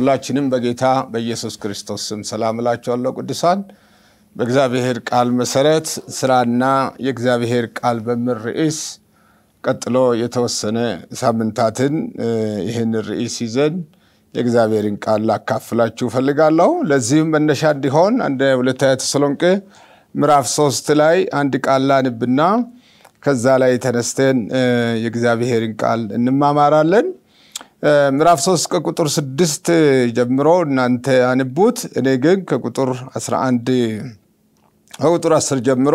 ሁላችንም በጌታ በኢየሱስ ክርስቶስ ስም ሰላም እላችኋለሁ ቅዱሳን። በእግዚአብሔር ቃል መሰረት ስራና የእግዚአብሔር ቃል በሚል ርዕስ ቀጥሎ የተወሰነ ሳምንታትን ይህን ርዕስ ይዘን የእግዚአብሔርን ቃል ላካፍላችሁ እፈልጋለሁ። ለዚህም መነሻ እንዲሆን አንድ ሁለተኛ ተሰሎንቄ ምዕራፍ ሶስት ላይ አንድ ቃል ላንብና ከዛ ላይ ተነስተን የእግዚአብሔርን ቃል እንማማራለን። ምዕራፍ 3 ከቁጥር 6 ጀምሮ እናንተ አንቡት። እኔ ግን ከቁጥር 11 ከቁጥር 10 ጀምሮ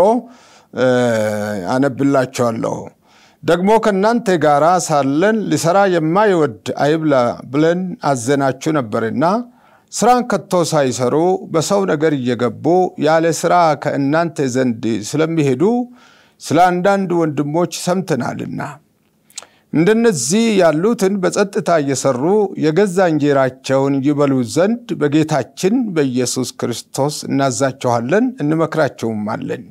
አነብላቸዋለሁ። ደግሞ ከእናንተ ጋር ሳለን ሊሰራ የማይወድ አይብላ ብለን አዘናችሁ ነበርና ስራን ከቶ ሳይሰሩ በሰው ነገር እየገቡ ያለ ስራ ከእናንተ ዘንድ ስለሚሄዱ ስለ አንዳንድ ወንድሞች ሰምተናልና እንደነዚህ ያሉትን በጸጥታ እየሰሩ የገዛ እንጀራቸውን ይበሉ ዘንድ በጌታችን በኢየሱስ ክርስቶስ እናዛቸዋለን እንመክራቸውማለን።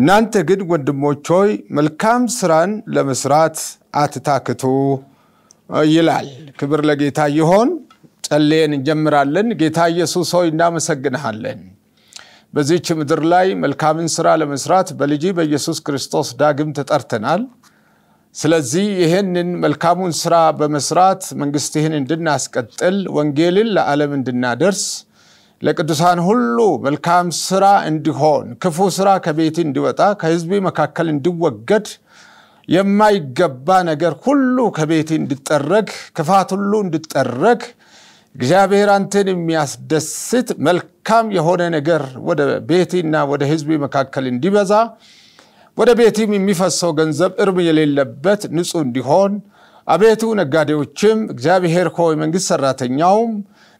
እናንተ ግን ወንድሞች ሆይ መልካም ስራን ለመስራት አትታክቱ ይላል። ክብር ለጌታ ይሆን። ጸልየን እንጀምራለን። ጌታ ኢየሱስ ሆይ እናመሰግንሃለን። በዚች ምድር ላይ መልካምን ስራ ለመስራት በልጅ በኢየሱስ ክርስቶስ ዳግም ተጠርተናል። ስለዚህ ይህንን መልካሙን ስራ በመስራት መንግስትህን እንድናስቀጥል ወንጌልን ለዓለም እንድናደርስ ለቅዱሳን ሁሉ መልካም ስራ እንዲሆን ክፉ ስራ ከቤት እንዲወጣ ከህዝብ መካከል እንዲወገድ የማይገባ ነገር ሁሉ ከቤት እንዲጠረግ ክፋት ሁሉ እንዲጠረግ እግዚአብሔር አንተን የሚያስደስት መልካም የሆነ ነገር ወደ ቤቴና ወደ ህዝብ መካከል እንዲበዛ ወደ ቤትም የሚፈሰው ገንዘብ እርም የሌለበት ንጹህ እንዲሆን አቤቱ ነጋዴዎችም እግዚአብሔር ሆይ መንግሥት ሠራተኛውም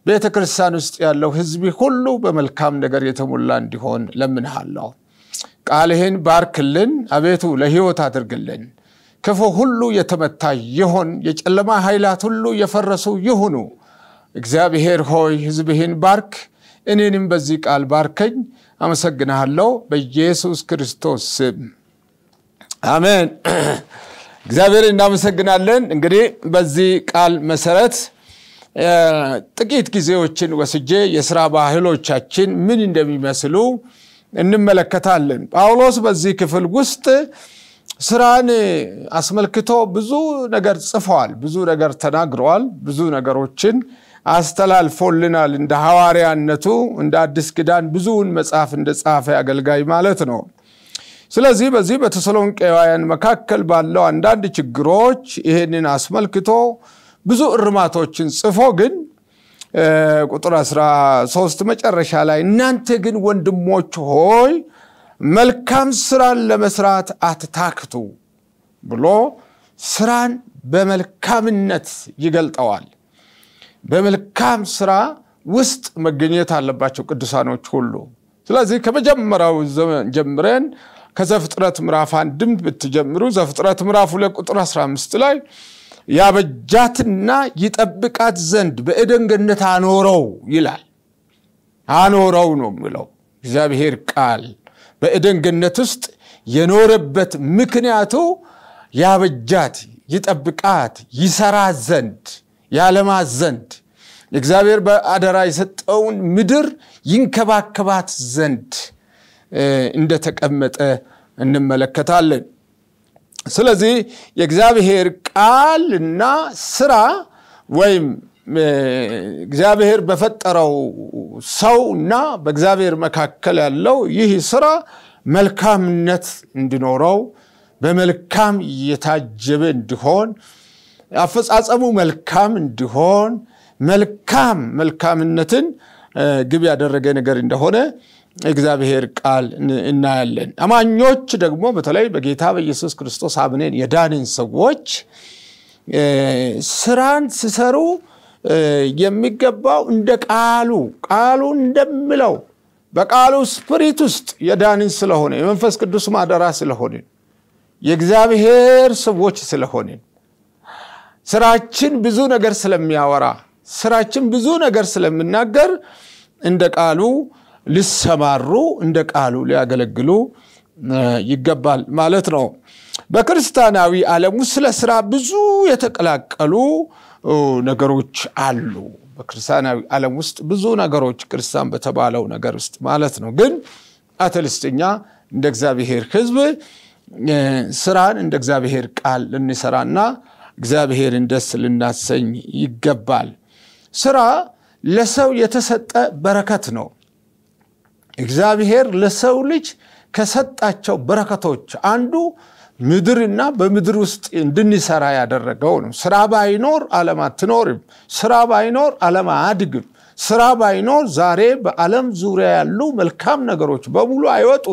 ቤተ ክርስቲያን ውስጥ ያለው ሕዝብ ሁሉ በመልካም ነገር የተሞላ እንዲሆን ለምንሃለሁ። ቃልህን ባርክልን አቤቱ ለሕይወት አድርግልን። ክፉ ሁሉ የተመታ ይሁን፣ የጨለማ ኃይላት ሁሉ የፈረሱ ይሁኑ። እግዚአብሔር ሆይ ሕዝብህን ባርክ፣ እኔንም በዚህ ቃል ባርከኝ። አመሰግንሃለሁ በኢየሱስ ክርስቶስ ስም አሜን። እግዚአብሔር እናመሰግናለን። እንግዲህ በዚህ ቃል መሰረት ጥቂት ጊዜዎችን ወስጄ የስራ ባህሎቻችን ምን እንደሚመስሉ እንመለከታለን። ጳውሎስ በዚህ ክፍል ውስጥ ስራን አስመልክቶ ብዙ ነገር ጽፈዋል፣ ብዙ ነገር ተናግረዋል፣ ብዙ ነገሮችን አስተላልፎልናል። እንደ ሐዋርያነቱ እንደ አዲስ ኪዳን ብዙውን መጽሐፍ እንደ ጻፈ አገልጋይ ማለት ነው። ስለዚህ በዚህ በተሰሎንቄውያን መካከል ባለው አንዳንድ ችግሮች ይሄንን አስመልክቶ ብዙ እርማቶችን ጽፎ ግን ቁጥር 13 መጨረሻ ላይ እናንተ ግን ወንድሞች ሆይ መልካም ስራን ለመስራት አትታክቱ ብሎ ስራን በመልካምነት ይገልጠዋል። በመልካም ስራ ውስጥ መገኘት አለባቸው ቅዱሳኖች ሁሉ። ስለዚህ ከመጀመሪያው ዘመን ጀምረን ከዘፍጥረት ምዕራፍ አንድም ብትጀምሩ ዘፍጥረት ምዕራፍ ሁለት ቁጥር 15 ላይ ያበጃትና ይጠብቃት ዘንድ በኤደን ገነት አኖረው ይላል። አኖረው ነው የሚለው እግዚአብሔር ቃል። በኤደን ገነት ውስጥ የኖረበት ምክንያቱ ያበጃት፣ ይጠብቃት፣ ይሰራ ዘንድ ያለማ ዘንድ እግዚአብሔር በአደራ የሰጠውን ምድር ይንከባከባት ዘንድ እንደተቀመጠ እንመለከታለን። ስለዚህ የእግዚአብሔር ቃልና ስራ ወይም እግዚአብሔር በፈጠረው እና በእግዚአብሔር መካከል ያለው ይህ ስራ መልካምነት እንዲኖረው በመልካም የታጀበ እንዲሆን አፈጻጸሙ መልካም እንዲሆን መልካም መልካምነትን ግብ ያደረገ ነገር እንደሆነ እግዚአብሔር ቃል እናያለን። አማኞች ደግሞ በተለይ በጌታ በኢየሱስ ክርስቶስ አምነን የዳንን ሰዎች ስራን ሲሰሩ የሚገባው እንደ ቃሉ ቃሉ እንደሚለው በቃሉ ስፕሪት ውስጥ የዳንን ስለሆነ የመንፈስ ቅዱስ ማደራ ስለሆንን የእግዚአብሔር ሰዎች ስለሆንን ስራችን ብዙ ነገር ስለሚያወራ ስራችን ብዙ ነገር ስለሚናገር እንደ ቃሉ ሊሰማሩ እንደ ቃሉ ሊያገለግሉ ይገባል ማለት ነው። በክርስቲያናዊ ዓለም ውስጥ ስለ ስራ ብዙ የተቀላቀሉ ነገሮች አሉ። በክርስቲያናዊ ዓለም ውስጥ ብዙ ነገሮች ክርስቲያን በተባለው ነገር ውስጥ ማለት ነው። ግን አትልስትኛ እንደ እግዚአብሔር ሕዝብ ስራን እንደ እግዚአብሔር ቃል ልንሰራና እግዚአብሔርን ደስ ልናሰኝ ይገባል። ስራ ለሰው የተሰጠ በረከት ነው። እግዚአብሔር ለሰው ልጅ ከሰጣቸው በረከቶች አንዱ ምድርና በምድር ውስጥ እንድንሰራ ያደረገው ነው። ስራ ባይኖር ዓለም አትኖርም። ስራ ባይኖር ዓለም አያድግም። ስራ ባይኖር ዛሬ በዓለም ዙሪያ ያሉ መልካም ነገሮች በሙሉ አይወጡ።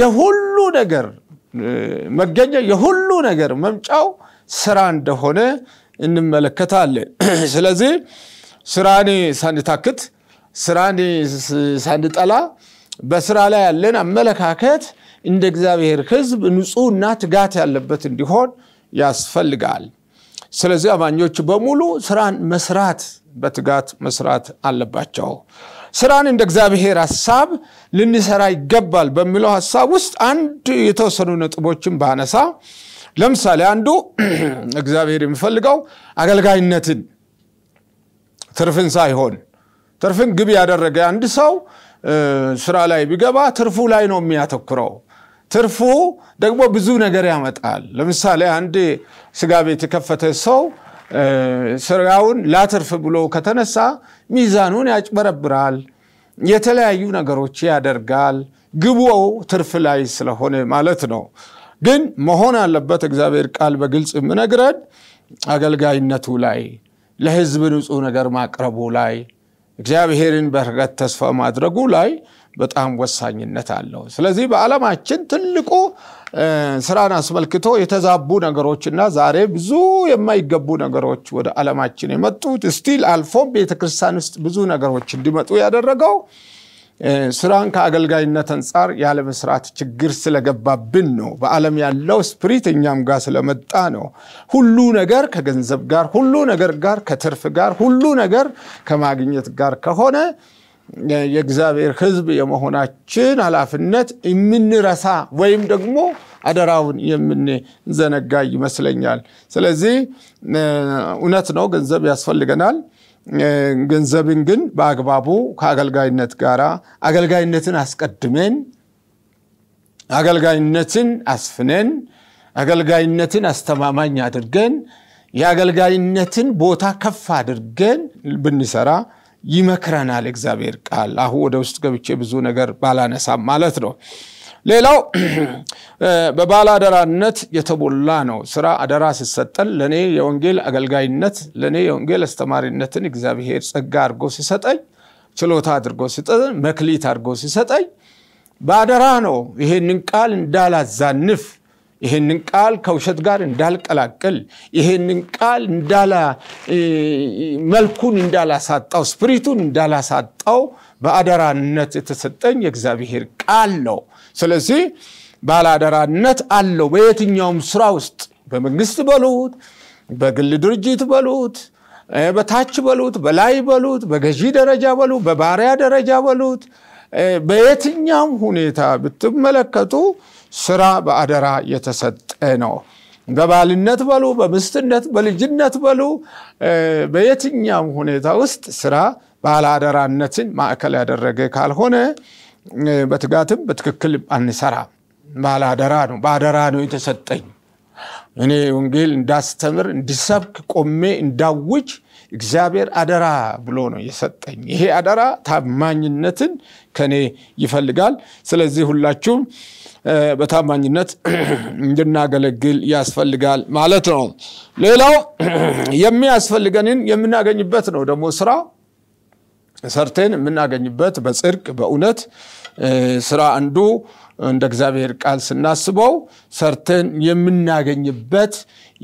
የሁሉ ነገር መገኛ፣ የሁሉ ነገር መምጫው ስራ እንደሆነ እንመለከታለን። ስለዚህ ስራኔ ሳንታክት ስራን ሳንጠላ በስራ ላይ ያለን አመለካከት እንደ እግዚአብሔር ህዝብ ንጹህና ትጋት ያለበት እንዲሆን ያስፈልጋል። ስለዚህ አማኞች በሙሉ ስራን መስራት በትጋት መስራት አለባቸው። ስራን እንደ እግዚአብሔር ሀሳብ ልንሰራ ይገባል በሚለው ሀሳብ ውስጥ አንድ የተወሰኑ ነጥቦችን ባነሳ፣ ለምሳሌ አንዱ እግዚአብሔር የሚፈልገው አገልጋይነትን ትርፍን ሳይሆን ትርፍን ግብ ያደረገ አንድ ሰው ስራ ላይ ቢገባ ትርፉ ላይ ነው የሚያተኩረው። ትርፉ ደግሞ ብዙ ነገር ያመጣል። ለምሳሌ አንድ ስጋ ቤት የከፈተ ሰው ስራውን ላትርፍ ብሎ ከተነሳ ሚዛኑን ያጭበረብራል፣ የተለያዩ ነገሮች ያደርጋል። ግቡ ትርፍ ላይ ስለሆነ ማለት ነው። ግን መሆን አለበት እግዚአብሔር ቃል በግልጽ የምነግረን አገልጋይነቱ ላይ ለህዝብ ንጹህ ነገር ማቅረቡ ላይ እግዚአብሔርን በህረት ተስፋ ማድረጉ ላይ በጣም ወሳኝነት አለው። ስለዚህ በዓለማችን ትልቁ ስራን አስመልክቶ የተዛቡ ነገሮችና ዛሬ ብዙ የማይገቡ ነገሮች ወደ ዓለማችን የመጡት ስቲል አልፎም ቤተክርስቲያን ውስጥ ብዙ ነገሮች እንዲመጡ ያደረገው ስራን ከአገልጋይነት አንጻር ያለመስራት ችግር ስለገባብን ነው። በዓለም ያለው ስፕሪት እኛም ጋር ስለመጣ ነው። ሁሉ ነገር ከገንዘብ ጋር፣ ሁሉ ነገር ጋር ከትርፍ ጋር፣ ሁሉ ነገር ከማግኘት ጋር ከሆነ የእግዚአብሔር ሕዝብ የመሆናችን ኃላፊነት የምንረሳ ወይም ደግሞ አደራውን የምንዘነጋ ይመስለኛል። ስለዚህ እውነት ነው፣ ገንዘብ ያስፈልገናል። ገንዘብን ግን በአግባቡ ከአገልጋይነት ጋር አገልጋይነትን አስቀድመን አገልጋይነትን አስፍነን አገልጋይነትን አስተማማኝ አድርገን የአገልጋይነትን ቦታ ከፍ አድርገን ብንሰራ ይመክረናል እግዚአብሔር ቃል አሁን ወደ ውስጥ ገብቼ ብዙ ነገር ባላነሳም ማለት ነው ሌላው አደራነት የተሞላ ነው። ስራ አደራ ሲሰጠን ለእኔ የወንጌል አገልጋይነት ለእኔ የወንጌል አስተማሪነትን እግዚአብሔር ጸጋ አድርጎ ሲሰጠኝ፣ ችሎታ አድርጎ ሲሰጠኝ፣ መክሊት አድርጎ ሲሰጠኝ በአደራ ነው። ይሄንን ቃል እንዳላዛንፍ፣ ይሄንን ቃል ከውሸት ጋር እንዳልቀላቅል፣ ይሄንን ቃል እንዳላ መልኩን እንዳላሳጣው፣ ስፕሪቱን እንዳላሳጣው በአደራነት የተሰጠኝ የእግዚአብሔር ቃል ነው። ስለዚህ ባላደራነት አለው በየትኛውም ስራ ውስጥ በመንግስት በሉት በግል ድርጅት በሉት በታች በሉት በላይ በሉት በገዢ ደረጃ በሉት በባሪያ ደረጃ በሉት በየትኛውም ሁኔታ ብትመለከቱ ስራ በአደራ የተሰጠ ነው በባልነት በሉ በምስትነት በልጅነት በሉ በየትኛውም ሁኔታ ውስጥ ስራ ባለአደራነትን ማዕከል ያደረገ ካልሆነ በትጋትም በትክክል አንሰራ ባለአደራ ነው በአደራ ነው የተሰጠኝ እኔ ወንጌል እንዳስተምር እንዲሰብክ ቆሜ እንዳውጅ እግዚአብሔር አደራ ብሎ ነው የሰጠኝ ይሄ አደራ ታማኝነትን ከኔ ይፈልጋል ስለዚህ ሁላችሁም በታማኝነት እንድናገለግል ያስፈልጋል ማለት ነው ሌላው የሚያስፈልገንን የምናገኝበት ነው ደግሞ ስራው ሰርተን የምናገኝበት በጽድቅ በእውነት ስራ አንዱ እንደ እግዚአብሔር ቃል ስናስበው ሰርተን የምናገኝበት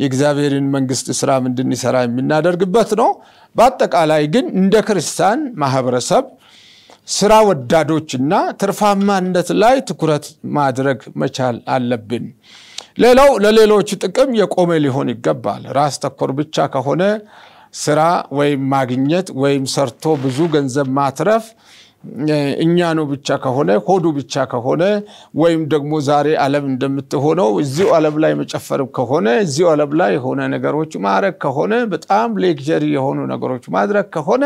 የእግዚአብሔርን መንግስት ስራ እንድንሰራ የምናደርግበት ነው። በአጠቃላይ ግን እንደ ክርስቲያን ማህበረሰብ ስራ ወዳዶችና ትርፋማነት ላይ ትኩረት ማድረግ መቻል አለብን። ሌላው ለሌሎች ጥቅም የቆመ ሊሆን ይገባል። ራስ ተኮር ብቻ ከሆነ ስራ ወይም ማግኘት ወይም ሰርቶ ብዙ ገንዘብ ማትረፍ እኛ ነው ብቻ ከሆነ ሆዱ ብቻ ከሆነ ወይም ደግሞ ዛሬ ዓለም እንደምትሆነው እዚሁ ዓለም ላይ መጨፈር ከሆነ እዚሁ ዓለም ላይ የሆነ ነገሮች ማድረግ ከሆነ በጣም ሌክዠሪ የሆኑ ነገሮች ማድረግ ከሆነ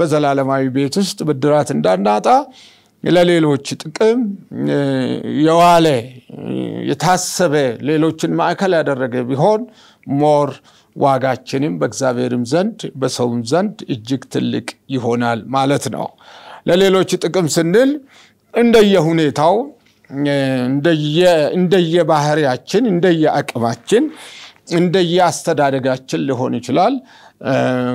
በዘላለማዊ ቤት ውስጥ ብድራት እንዳናጣ ለሌሎች ጥቅም የዋለ የታሰበ ሌሎችን ማዕከል ያደረገ ቢሆን ሞር ዋጋችንም በእግዚአብሔርም ዘንድ በሰውም ዘንድ እጅግ ትልቅ ይሆናል ማለት ነው። ለሌሎች ጥቅም ስንል እንደየሁኔታው እንደየባህሪያችን፣ እንደየአቅማችን፣ እንደየአስተዳደጋችን ሊሆን ይችላል።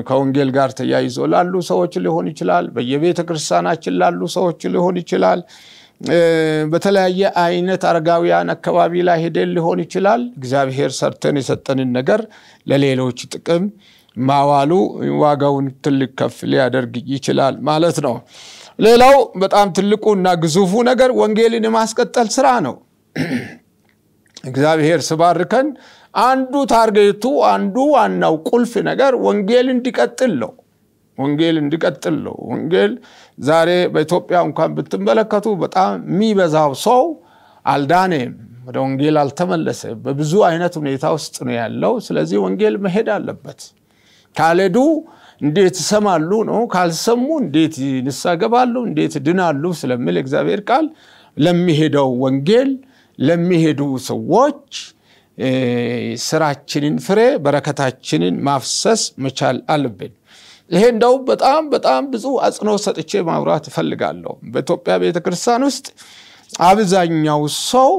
ከወንጌል ጋር ተያይዞ ላሉ ሰዎች ሊሆን ይችላል። በየቤተ ክርስቲያናችን ላሉ ሰዎች ሊሆን ይችላል። በተለያየ አይነት አረጋውያን አካባቢ ላይ ሄደን ሊሆን ይችላል። እግዚአብሔር ሰርተን የሰጠንን ነገር ለሌሎች ጥቅም ማዋሉ ዋጋውን ትልቅ ከፍ ሊያደርግ ይችላል ማለት ነው። ሌላው በጣም ትልቁና ግዙፉ ነገር ወንጌልን የማስቀጠል ስራ ነው። እግዚአብሔር ስባርከን አንዱ ታርጌቱ፣ አንዱ ዋናው ቁልፍ ነገር ወንጌል እንዲቀጥል ነው። ወንጌል እንዲቀጥል ነው። ወንጌል ዛሬ በኢትዮጵያ እንኳን ብትመለከቱ በጣም የሚበዛው ሰው አልዳኔም፣ ወደ ወንጌል አልተመለሰ፣ በብዙ አይነት ሁኔታ ውስጥ ነው ያለው። ስለዚህ ወንጌል መሄድ አለበት። ካልሄዱ እንዴት ይሰማሉ ነው? ካልሰሙ እንዴት ይንሳገባሉ? እንዴት ድናሉ? ስለሚል እግዚአብሔር ቃል ለሚሄደው ወንጌል ለሚሄዱ ሰዎች ስራችንን ፍሬ በረከታችንን ማፍሰስ መቻል አለብን። ይሄ እንደውም በጣም በጣም ብዙ አጽንኦት ሰጥቼ ማውራት እፈልጋለሁ። በኢትዮጵያ ቤተክርስቲያን ውስጥ አብዛኛው ሰው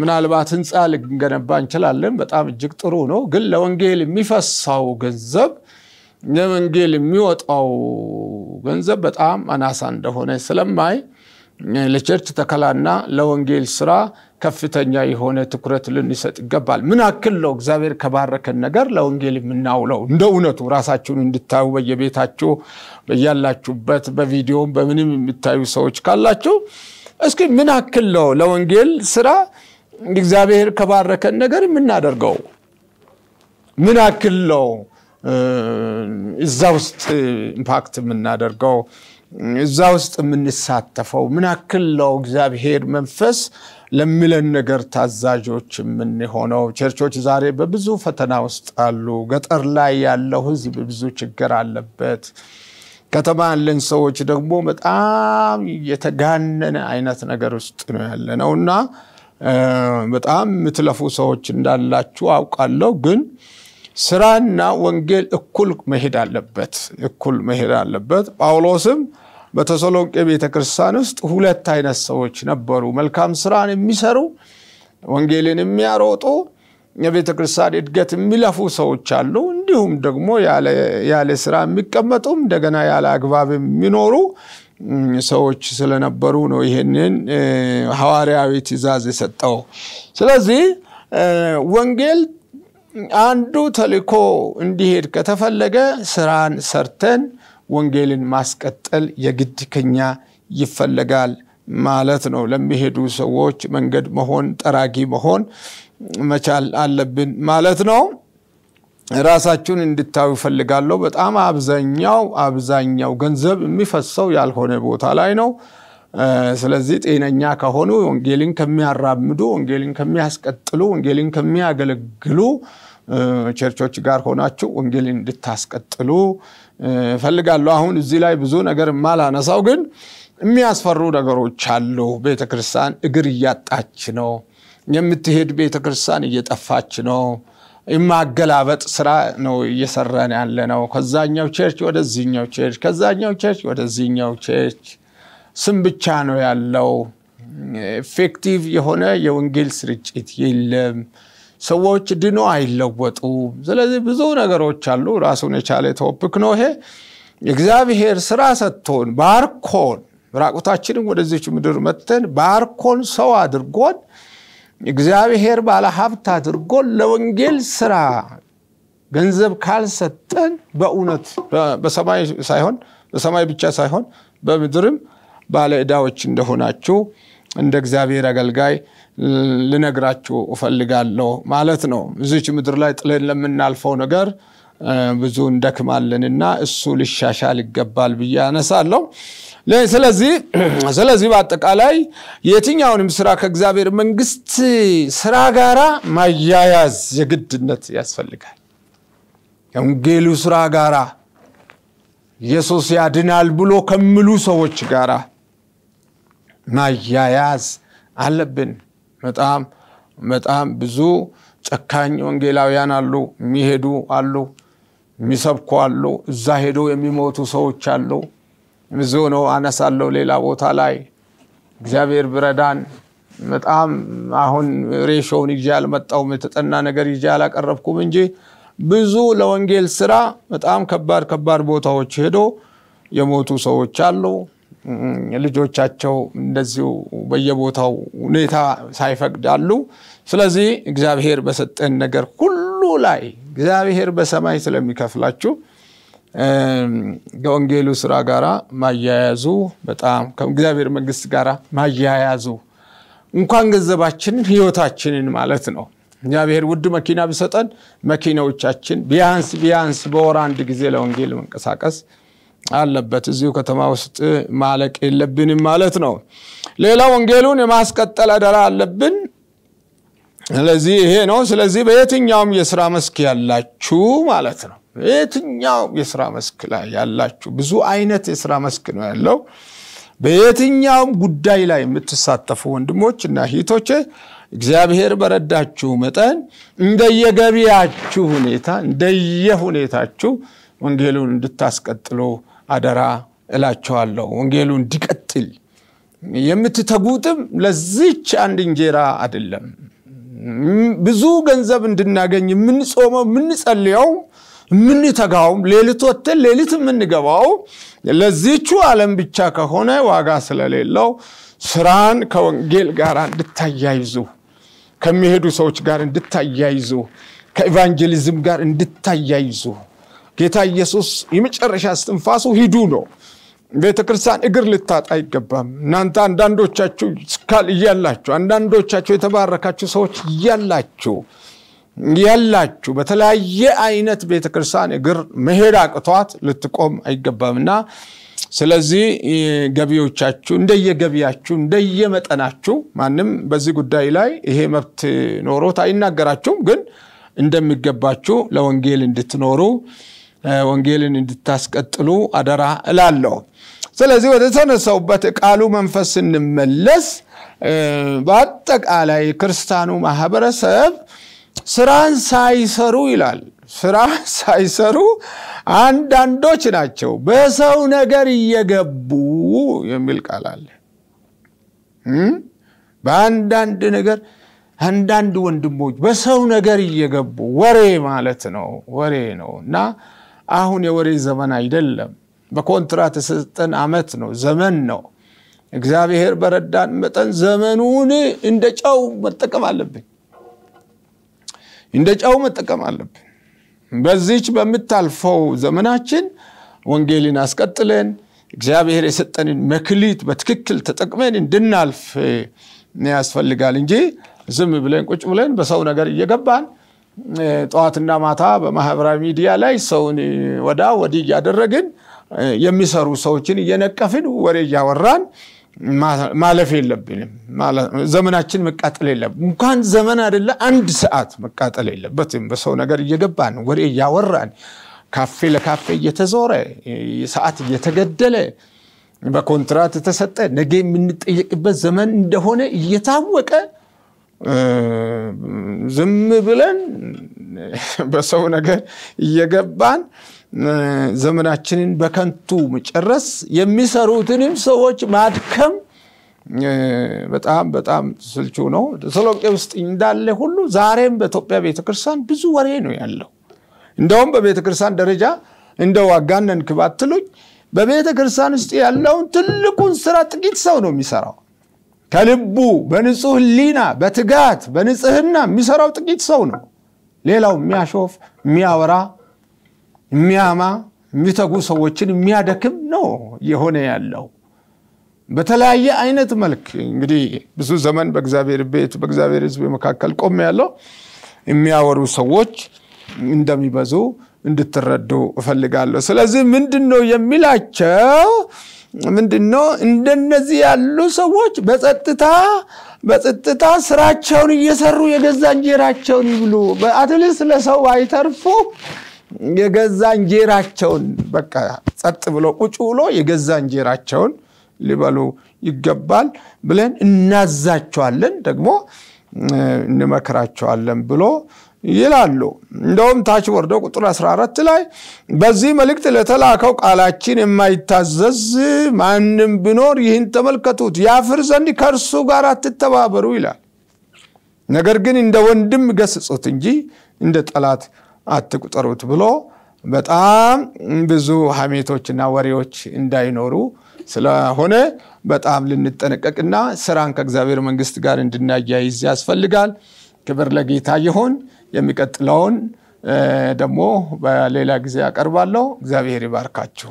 ምናልባት ህንፃ ልንገነባ እንችላለን፣ በጣም እጅግ ጥሩ ነው። ግን ለወንጌል የሚፈሳው ገንዘብ ለወንጌል የሚወጣው ገንዘብ በጣም አናሳ እንደሆነ ስለማይ ለቸርች ተከላና ለወንጌል ስራ ከፍተኛ የሆነ ትኩረት ልንሰጥ ይገባል ምን አክል ነው እግዚአብሔር ከባረከን ነገር ለወንጌል የምናውለው እንደ እውነቱ ራሳችሁን እንድታዩ በየቤታችሁ በያላችሁበት በቪዲዮም በምንም የሚታዩ ሰዎች ካላችሁ እስኪ ምን አክል ነው ለወንጌል ስራ እግዚአብሔር ከባረከን ነገር የምናደርገው ምን አክል ነው እዛ ውስጥ ኢምፓክት የምናደርገው እዛ ውስጥ የምንሳተፈው ምን ያክል ነው እግዚአብሔር መንፈስ ለሚለን ነገር ታዛዦች የምንሆነው። ቸርቾች ዛሬ በብዙ ፈተና ውስጥ አሉ። ገጠር ላይ ያለው ህዝብ ብዙ ችግር አለበት። ከተማ ያለን ሰዎች ደግሞ በጣም የተጋነነ አይነት ነገር ውስጥ ነው ያለ ነው እና በጣም የምትለፉ ሰዎች እንዳላችሁ አውቃለሁ ግን ስራና ወንጌል እኩል መሄድ አለበት እኩል መሄድ አለበት። ጳውሎስም በተሰሎንቄ ቤተክርስቲያን ውስጥ ሁለት አይነት ሰዎች ነበሩ። መልካም ስራን የሚሰሩ ወንጌልን የሚያሮጡ የቤተ ክርስቲያን እድገት የሚለፉ ሰዎች አሉ። እንዲሁም ደግሞ ያለ ስራ የሚቀመጡ እንደገና ያለ አግባብ የሚኖሩ ሰዎች ስለነበሩ ነው ይህንን ሐዋርያዊ ትእዛዝ የሰጠው። ስለዚህ ወንጌል አንዱ ተልኮ እንዲሄድ ከተፈለገ ስራን ሰርተን ወንጌልን ማስቀጠል የግድ ከኛ ይፈለጋል ማለት ነው። ለሚሄዱ ሰዎች መንገድ መሆን ጠራጊ መሆን መቻል አለብን ማለት ነው። ራሳችሁን እንድታዩ ይፈልጋለሁ። በጣም አብዛኛው አብዛኛው ገንዘብ የሚፈሰው ያልሆነ ቦታ ላይ ነው። ስለዚህ ጤነኛ ከሆኑ ወንጌልን ከሚያራምዱ፣ ወንጌልን ከሚያስቀጥሉ፣ ወንጌልን ከሚያገለግሉ ቸርቾች ጋር ሆናችሁ ወንጌል እንድታስቀጥሉ እፈልጋለሁ። አሁን እዚህ ላይ ብዙ ነገር ማላነሳው ግን የሚያስፈሩ ነገሮች አሉ። ቤተክርስቲያን እግር እያጣች ነው። የምትሄድ ቤተክርስቲያን እየጠፋች ነው። የማገላበጥ ስራ ነው እየሰራን ያለ ነው። ከዛኛው ቸርች ወደዚህኛው ቸርች፣ ከዛኛው ቸርች ወደዚህኛው ቸርች ስም ብቻ ነው ያለው። ኤፌክቲቭ የሆነ የወንጌል ስርጭት የለም። ሰዎች ድኖ አይለወጡ ስለዚህ ብዙ ነገሮች አሉ። ራሱን የቻለ ቶፒክ ነው ይሄ። እግዚአብሔር ስራ ሰጥቶን ባርኮን ራቁታችንም ወደዚች ምድር መተን ባርኮን ሰው አድርጎን እግዚአብሔር ባለ ሀብት አድርጎን ለወንጌል ስራ ገንዘብ ካልሰጠን በእውነት በሰማይ ሳይሆን በሰማይ ብቻ ሳይሆን በምድርም ባለ እዳዎች እንደሆናችሁ እንደ እግዚአብሔር አገልጋይ ልነግራችሁ እፈልጋለሁ ማለት ነው። እዚች ምድር ላይ ጥለን ለምናልፈው ነገር ብዙ እንደክማለንና እሱ ሊሻሻል ይገባል ብዬ አነሳለሁ። ስለዚህ ስለዚህ በአጠቃላይ የትኛውንም ስራ ከእግዚአብሔር መንግስት ስራ ጋራ ማያያዝ የግድነት ያስፈልጋል። ከወንጌሉ ስራ ጋራ ኢየሱስ ያድናል ብሎ ከምሉ ሰዎች ጋራ ማያያዝ አለብን። በጣም በጣም ብዙ ጨካኝ ወንጌላውያን አሉ፣ የሚሄዱ አሉ፣ የሚሰብኩ አሉ፣ እዛ ሄዶ የሚሞቱ ሰዎች አሉ። ብዙ ነው አነሳለው ሌላ ቦታ ላይ እግዚአብሔር ብረዳን። በጣም አሁን ሬሾውን ይዤ አልመጣውም፣ የተጠና ነገር ይዤ አላቀረብኩም እንጂ ብዙ ለወንጌል ስራ በጣም ከባድ ከባድ ቦታዎች ሄዶ የሞቱ ሰዎች አሉ። ልጆቻቸው እንደዚሁ በየቦታው ሁኔታ ሳይፈቅዳሉ። ስለዚህ እግዚአብሔር በሰጠን ነገር ሁሉ ላይ እግዚአብሔር በሰማይ ስለሚከፍላችሁ ከወንጌሉ ስራ ጋራ ማያያዙ በጣም ከእግዚአብሔር መንግስት ጋር ማያያዙ እንኳን ገንዘባችንን ህይወታችንን ማለት ነው። እግዚአብሔር ውድ መኪና ቢሰጠን መኪናዎቻችን ቢያንስ ቢያንስ በወር አንድ ጊዜ ለወንጌል መንቀሳቀስ አለበት። እዚሁ ከተማ ውስጥ ማለቅ የለብንም ማለት ነው። ሌላ ወንጌሉን የማስቀጠል አደራ አለብን። ስለዚህ ይሄ ነው። ስለዚህ በየትኛውም የስራ መስክ ያላችሁ ማለት ነው። በየትኛውም የስራ መስክ ላይ ያላችሁ ብዙ አይነት የስራ መስክ ነው ያለው። በየትኛውም ጉዳይ ላይ የምትሳተፉ ወንድሞች እና ሂቶች እግዚአብሔር በረዳችሁ መጠን እንደየገቢያችሁ ሁኔታ እንደየሁኔታችሁ ወንጌሉን እንድታስቀጥሉ አደራ እላቸዋለሁ። ወንጌሉ እንዲቀጥል የምትተጉትም ለዚች አንድ እንጀራ አይደለም። ብዙ ገንዘብ እንድናገኝ የምንጾመው የምንጸልየው የምንተጋውም ሌሊት ወጥተን ሌሊት የምንገባው ለዚቹ ዓለም ብቻ ከሆነ ዋጋ ስለሌለው ስራን ከወንጌል ጋር እንድታያይዙ ከሚሄዱ ሰዎች ጋር እንድታያይዙ ከኢቫንጀሊዝም ጋር እንድታያይዙ ጌታ ኢየሱስ የመጨረሻ ስትንፋሱ ሂዱ ነው። ቤተ ክርስቲያን እግር ልታጣ አይገባም። እናንተ አንዳንዶቻችሁ ስካል እያላችሁ አንዳንዶቻችሁ የተባረካችሁ ሰዎች እያላችሁ ያላችሁ በተለያየ አይነት ቤተ ክርስቲያን እግር መሄድ አቅቷት ልትቆም አይገባምና ስለዚህ ገቢዎቻችሁ እንደየገቢያችሁ እንደየመጠናችሁ ማንም በዚህ ጉዳይ ላይ ይሄ መብት ኖሮት አይናገራችሁም ግን እንደሚገባችሁ ለወንጌል እንድትኖሩ ወንጌልን እንድታስቀጥሉ አደራ እላለሁ ስለዚህ ወደ ተነሰውበት ቃሉ መንፈስ ስንመለስ በአጠቃላይ ክርስታኑ ማህበረሰብ ስራን ሳይሰሩ ይላል ስራ ሳይሰሩ አንዳንዶች ናቸው በሰው ነገር እየገቡ የሚል ቃል አለ በአንዳንድ ነገር አንዳንድ ወንድሞች በሰው ነገር እየገቡ ወሬ ማለት ነው ወሬ ነው እና አሁን የወሬ ዘመን አይደለም። በኮንትራት የሰጠን አመት ነው፣ ዘመን ነው። እግዚአብሔር በረዳን መጠን ዘመኑን እንደ ጨው መጠቀም አለብን፣ እንደ ጨው መጠቀም አለብን። በዚች በምታልፈው ዘመናችን ወንጌልን አስቀጥለን እግዚአብሔር የሰጠንን መክሊት በትክክል ተጠቅመን እንድናልፍ ያስፈልጋል እንጂ ዝም ብለን ቁጭ ብለን በሰው ነገር እየገባን ጠዋትና ማታ በማህበራዊ ሚዲያ ላይ ሰውን ወዳ ወዲህ እያደረግን የሚሰሩ ሰዎችን እየነቀፍን ወሬ እያወራን ማለፍ የለብንም። ዘመናችን መቃጠል የለብን። እንኳን ዘመን አደለ አንድ ሰዓት መቃጠል የለበትም። በሰው ነገር እየገባን ወሬ እያወራን ካፌ ለካፌ እየተዞረ ሰዓት እየተገደለ በኮንትራት የተሰጠ ነገ የምንጠየቅበት ዘመን እንደሆነ እየታወቀ ዝም ብለን በሰው ነገር እየገባን ዘመናችንን በከንቱ መጨረስ የሚሰሩትንም ሰዎች ማድከም በጣም በጣም ስልቹ ነው። ተሰሎንቄ ውስጥ እንዳለ ሁሉ ዛሬም በኢትዮጵያ ቤተክርስቲያን ብዙ ወሬ ነው ያለው። እንደውም በቤተክርስቲያን ደረጃ እንደው አጋነንክ ክባትሉኝ በቤተክርስቲያን ውስጥ ያለውን ትልቁን ስራ ጥቂት ሰው ነው የሚሰራው። ከልቡ በንጹህ ሊና በትጋት በንጽህና የሚሰራው ጥቂት ሰው ነው። ሌላው የሚያሾፍ የሚያወራ የሚያማ የሚተጉ ሰዎችን የሚያደክም ነው የሆነ ያለው። በተለያየ አይነት መልክ እንግዲህ ብዙ ዘመን በእግዚአብሔር ቤት በእግዚአብሔር ህዝብ መካከል ቆም ያለው የሚያወሩ ሰዎች እንደሚበዙ እንድትረዱ እፈልጋለሁ። ስለዚህ ምንድን ነው የሚላቸው? ምንድን ነው እንደነዚህ ያሉ ሰዎች በጸጥታ በጸጥታ ስራቸውን እየሰሩ የገዛ እንጀራቸውን ይብሉ። አትሊስ ለሰው አይተርፉ። የገዛ እንጀራቸውን በቃ ጸጥ ብሎ ቁጭ ብሎ የገዛ እንጀራቸውን ሊበሉ ይገባል ብለን እናዛቸዋለን፣ ደግሞ እንመክራቸዋለን ብሎ ይላሉ። እንደውም ታች ወርዶ ቁጥር 14 ላይ በዚህ መልእክት ለተላከው ቃላችን የማይታዘዝ ማንም ቢኖር ይህን ተመልከቱት፣ ያፍር ዘንድ ከእርሱ ጋር አትተባበሩ ይላል። ነገር ግን እንደ ወንድም ገስጹት እንጂ እንደ ጠላት አትቁጠሩት ብሎ በጣም ብዙ ሀሜቶችና ወሬዎች እንዳይኖሩ ስለሆነ በጣም ልንጠነቀቅና ስራን ከእግዚአብሔር መንግስት ጋር እንድናያይዝ ያስፈልጋል። ክብር ለጌታ ይሁን። የሚቀጥለውን ደግሞ በሌላ ጊዜ አቀርባለሁ። እግዚአብሔር ይባርካችሁ።